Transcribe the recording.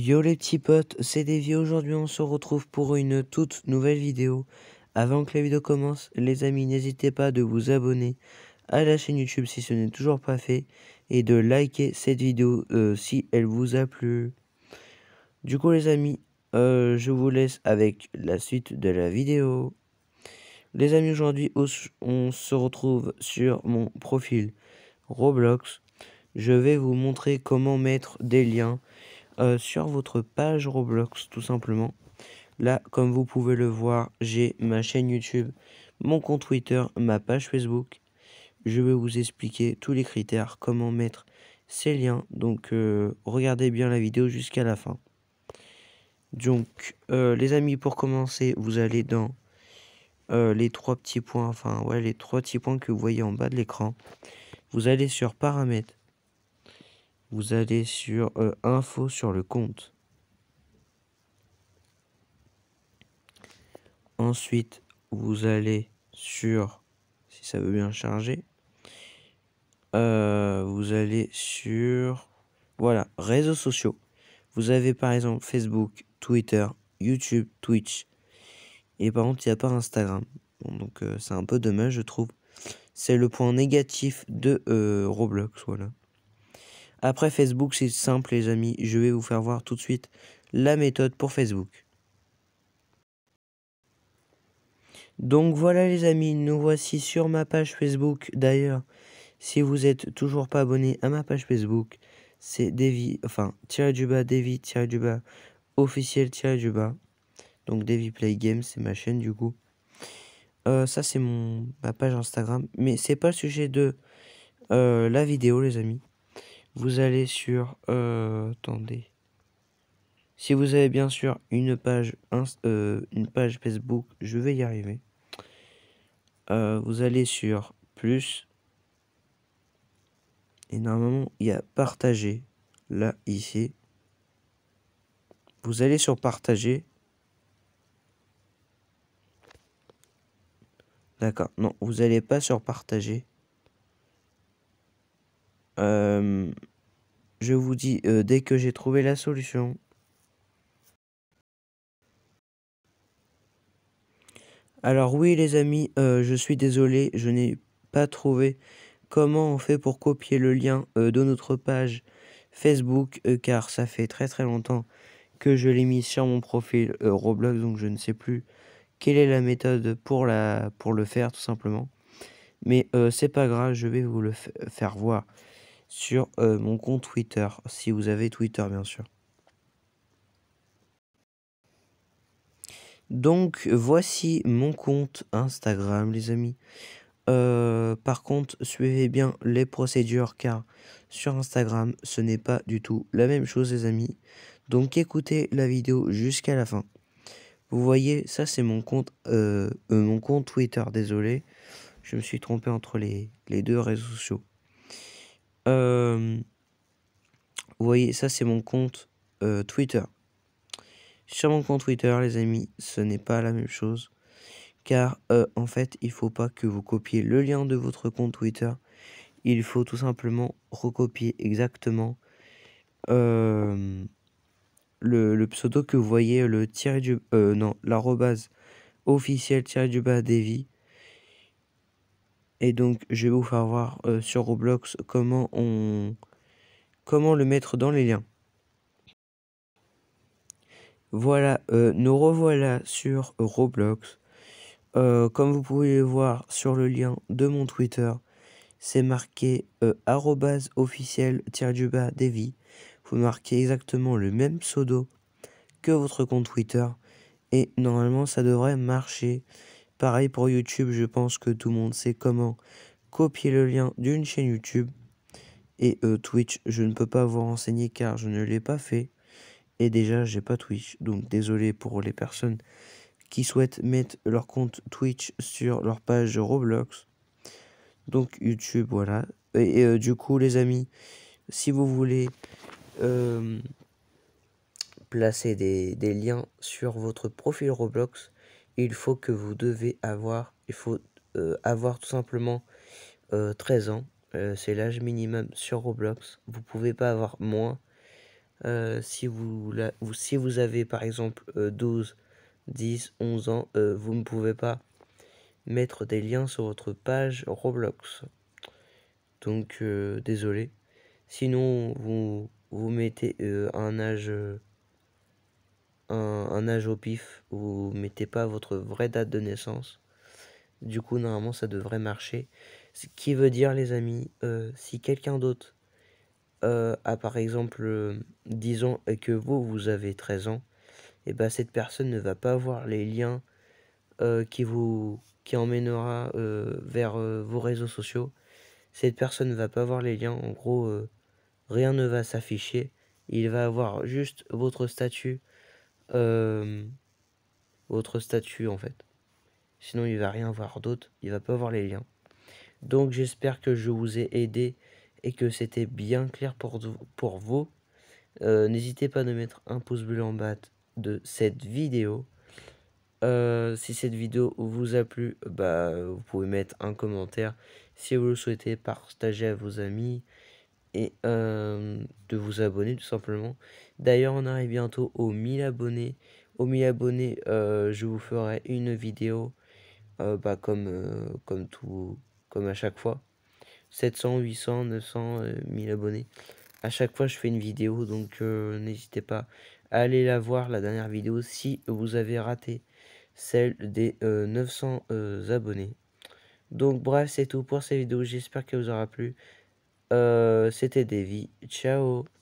Yo les petits potes, c'est Davy, aujourd'hui on se retrouve pour une toute nouvelle vidéo. Avant que la vidéo commence, les amis n'hésitez pas de vous abonner à la chaîne YouTube si ce n'est toujours pas fait et de liker cette vidéo euh, si elle vous a plu. Du coup les amis, euh, je vous laisse avec la suite de la vidéo. Les amis aujourd'hui on se retrouve sur mon profil Roblox. Je vais vous montrer comment mettre des liens euh, sur votre page Roblox tout simplement. Là, comme vous pouvez le voir, j'ai ma chaîne YouTube, mon compte Twitter, ma page Facebook. Je vais vous expliquer tous les critères, comment mettre ces liens. Donc, euh, regardez bien la vidéo jusqu'à la fin. Donc, euh, les amis, pour commencer, vous allez dans les trois petits points, enfin, ouais, les trois petits points que vous voyez en bas de l'écran. Vous allez sur paramètres vous allez sur euh, info sur le compte. Ensuite, vous allez sur, si ça veut bien charger, euh, vous allez sur, voilà, réseaux sociaux. Vous avez par exemple Facebook, Twitter, YouTube, Twitch. Et par contre, il n'y a pas Instagram. donc euh, c'est un peu dommage, je trouve. C'est le point négatif de Roblox, voilà. Après Facebook, c'est simple les amis, je vais vous faire voir tout de suite la méthode pour Facebook. Donc voilà les amis, nous voici sur ma page Facebook. D'ailleurs, si vous n'êtes toujours pas abonné à ma page Facebook, c'est Devi, enfin, tiré du bas, Devi, tire du bas, officiel, tiré du bas. Donc Devi Play Games, c'est ma chaîne du coup. Euh, ça c'est mon ma page Instagram, mais c'est pas le sujet de euh, la vidéo les amis vous allez sur... Euh, attendez. Si vous avez bien sûr une page, euh, une page Facebook, je vais y arriver. Euh, vous allez sur plus. Et normalement, il y a partager. Là, ici. Vous allez sur partager. D'accord. Non, vous n'allez pas sur partager. Je vous dis euh, dès que j'ai trouvé la solution. Alors oui les amis, euh, je suis désolé, je n'ai pas trouvé comment on fait pour copier le lien euh, de notre page Facebook, car ça fait très très longtemps que je l'ai mis sur mon profil Roblox, donc je ne sais plus quelle est la méthode pour, la, pour le faire tout simplement. Mais c'est pas grave, je vais vous le faire voir sur euh, mon compte Twitter, si vous avez Twitter bien sûr. Donc voici mon compte Instagram les amis. Euh, par contre, suivez bien les procédures car sur Instagram, ce n'est pas du tout la même chose les amis. Donc écoutez la vidéo jusqu'à la fin. Vous voyez, ça c'est mon compte euh, mon compte Twitter, désolé. Je me suis trompé entre les deux réseaux sociaux. Euh, vous voyez, ça c'est mon compte euh, Twitter. Sur mon compte Twitter, les amis, ce n'est pas la même chose. Car euh, en fait, il ne faut pas que vous copiez le lien de votre compte Twitter. Il faut tout simplement recopier exactement le, pseudo que vous voyez, le tiré du... non, officielle tiré du bas Davy et donc je vais vous faire voir euh, sur Roblox comment on comment le mettre dans les liens. Voilà, euh, nous revoilà sur Roblox. Euh, comme vous pouvez le voir sur le lien de mon Twitter, c'est marqué arrobase officiel Vous marquez exactement le même pseudo que votre compte Twitter et normalement ça devrait marcher. Pareil pour YouTube, je pense que tout le monde sait comment copier le lien d'une chaîne YouTube. Et euh, Twitch, je ne peux pas vous renseigner car je ne l'ai pas fait. Et déjà, j'ai pas Twitch. Donc désolé pour les personnes qui souhaitent mettre leur compte Twitch sur leur page Roblox. Donc YouTube, voilà. Et, euh, du coup, les amis, si vous voulez euh, placer des liens sur votre profil Roblox, il faut que vous devez avoir, il faut euh, avoir tout simplement 13 euh, ans. Euh, c'est l'âge minimum sur Roblox. Vous pouvez pas avoir moins. si, vous, vous, si vous avez par exemple 12, 10, 11 ans, vous ne pouvez pas mettre des liens sur votre page Roblox. Donc désolé. Sinon, vous, vous mettez un âge un, âge au pif, vous mettez pas votre vraie date de naissance. Du coup, normalement, ça devrait marcher. Ce qui veut dire, les amis, euh, si quelqu'un d'autre euh, a par exemple 10 euh, ans et que vous, vous avez 13 ans, et eh ben, cette personne ne va pas voir les liens qui vous qui emmènera vers vos réseaux sociaux. Cette personne ne va pas avoir les liens. En gros, rien ne va s'afficher. Il va avoir juste votre statut euh, votre statut en fait. Sinon il va rien voir d'autre, il va pas voir les liens. Donc j'espère que je vous ai aidé et que c'était bien clair pour, pour vous. Euh, n'hésitez pas à mettre un pouce bleu en bas de cette vidéo. Euh, si cette vidéo vous a plu, bah, vous pouvez mettre un commentaire. Si vous le souhaitez, partagez à vos amis et euh, de vous abonner tout simplement. D'ailleurs, on arrive bientôt aux 1000 abonnés. Aux 1000 abonnés, euh, je vous ferai une vidéo euh, bah, comme, comme, tout, comme à chaque fois. 700, 800, 900, 1000 abonnés. À chaque fois, je fais une vidéo, donc n'hésitez pas à aller la voir, la dernière vidéo, si vous avez raté celle des 900 abonnés. Donc bref, c'est tout pour cette vidéo. J'espère qu'elle vous aura plu euh, c'était Davy. Ciao